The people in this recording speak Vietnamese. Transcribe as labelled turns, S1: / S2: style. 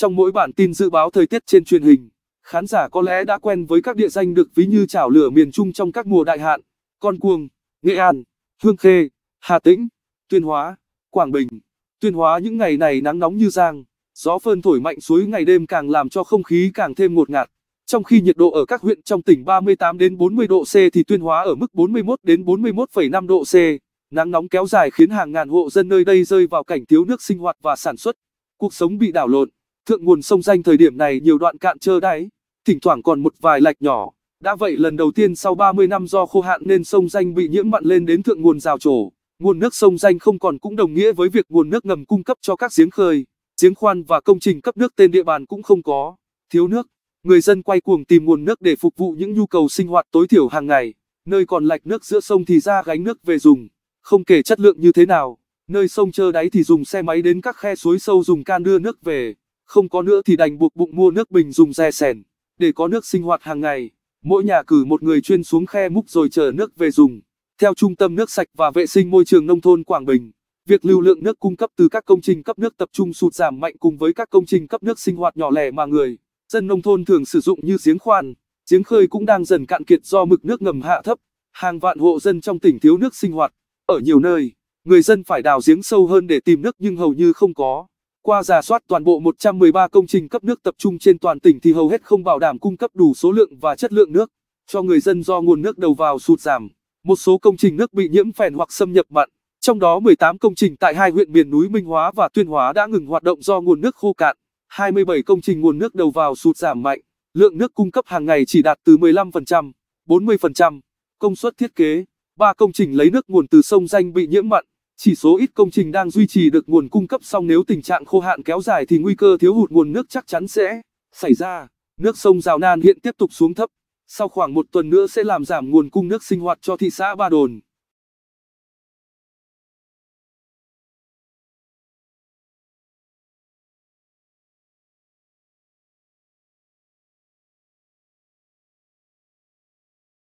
S1: Trong mỗi bản tin dự báo thời tiết trên truyền hình, khán giả có lẽ đã quen với các địa danh được ví như chảo lửa miền Trung trong các mùa đại hạn, Con Cuông, Nghệ An, Hương Khê, Hà Tĩnh, Tuyên Hóa, Quảng Bình. Tuyên Hóa những ngày này nắng nóng như giang, gió phơn thổi mạnh suối ngày đêm càng làm cho không khí càng thêm ngột ngạt. Trong khi nhiệt độ ở các huyện trong tỉnh 38 đến 40 độ C thì Tuyên Hóa ở mức 41 đến 41,5 độ C. Nắng nóng kéo dài khiến hàng ngàn hộ dân nơi đây rơi vào cảnh thiếu nước sinh hoạt và sản xuất, cuộc sống bị đảo lộn. Thượng nguồn sông danh thời điểm này nhiều đoạn cạn trơ đáy, thỉnh thoảng còn một vài lạch nhỏ. Đã vậy lần đầu tiên sau 30 năm do khô hạn nên sông danh bị nhiễm mặn lên đến thượng nguồn rào trổ. Nguồn nước sông danh không còn cũng đồng nghĩa với việc nguồn nước ngầm cung cấp cho các giếng khơi, giếng khoan và công trình cấp nước tên địa bàn cũng không có. Thiếu nước, người dân quay cuồng tìm nguồn nước để phục vụ những nhu cầu sinh hoạt tối thiểu hàng ngày. Nơi còn lạch nước giữa sông thì ra gánh nước về dùng, không kể chất lượng như thế nào. Nơi sông trơ đáy thì dùng xe máy đến các khe suối sâu dùng can đưa nước về không có nữa thì đành buộc bụng mua nước bình dùng re sèn, để có nước sinh hoạt hàng ngày. Mỗi nhà cử một người chuyên xuống khe múc rồi chờ nước về dùng. Theo Trung tâm Nước sạch và Vệ sinh Môi trường Nông thôn Quảng Bình, việc lưu lượng nước cung cấp từ các công trình cấp nước tập trung sụt giảm mạnh cùng với các công trình cấp nước sinh hoạt nhỏ lẻ mà người dân nông thôn thường sử dụng như giếng khoan, giếng khơi cũng đang dần cạn kiệt do mực nước ngầm hạ thấp. Hàng vạn hộ dân trong tỉnh thiếu nước sinh hoạt. Ở nhiều nơi, người dân phải đào giếng sâu hơn để tìm nước nhưng hầu như không có. Qua giả soát toàn bộ 113 công trình cấp nước tập trung trên toàn tỉnh thì hầu hết không bảo đảm cung cấp đủ số lượng và chất lượng nước cho người dân do nguồn nước đầu vào sụt giảm. Một số công trình nước bị nhiễm phèn hoặc xâm nhập mặn, trong đó 18 công trình tại hai huyện miền núi Minh Hóa và Tuyên Hóa đã ngừng hoạt động do nguồn nước khô cạn, 27 công trình nguồn nước đầu vào sụt giảm mạnh, lượng nước cung cấp hàng ngày chỉ đạt từ 15%, 40%, công suất thiết kế, 3 công trình lấy nước nguồn từ sông Danh bị nhiễm mặn, chỉ số ít công trình đang duy trì được nguồn cung cấp song nếu tình trạng khô hạn kéo dài thì nguy cơ thiếu hụt nguồn nước chắc chắn sẽ xảy ra. Nước sông Rào Nan hiện tiếp tục xuống thấp, sau khoảng một tuần nữa sẽ làm giảm nguồn cung nước sinh hoạt cho thị xã Ba Đồn.